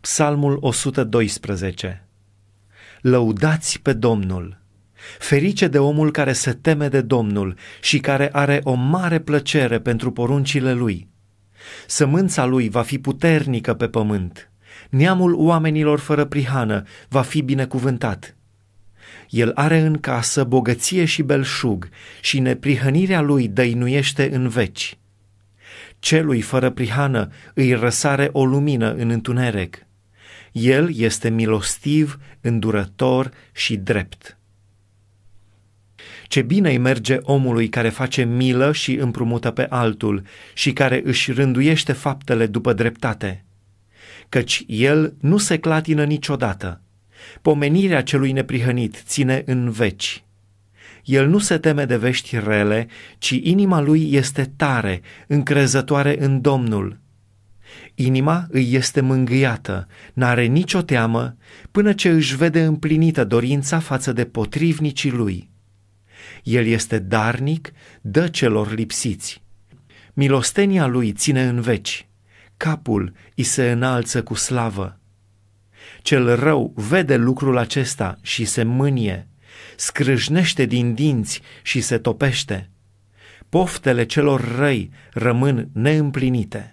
Psalmul 112 Lăudați pe Domnul! Ferice de omul care se teme de Domnul și care are o mare plăcere pentru poruncile lui. Sămânța lui va fi puternică pe pământ. Neamul oamenilor fără prihană va fi binecuvântat. El are în casă bogăție și belșug și neprihănirea lui dăinuiește în veci. Celui fără prihană îi răsare o lumină în întuneric. El este milostiv, îndurător și drept. Ce bine îi merge omului care face milă și împrumută pe altul și care își rânduiește faptele după dreptate, căci el nu se clatină niciodată. Pomenirea celui neprihănit ține în veci. El nu se teme de vești rele, ci inima lui este tare, încrezătoare în Domnul. Inima îi este mângâiată, n-are nicio teamă, până ce își vede împlinită dorința față de potrivnicii lui. El este darnic, dă celor lipsiți. Milostenia lui ține în veci, capul îi se înalță cu slavă. Cel rău vede lucrul acesta și se mânie, scrâșnește din dinți și se topește. Poftele celor răi rămân neîmplinite.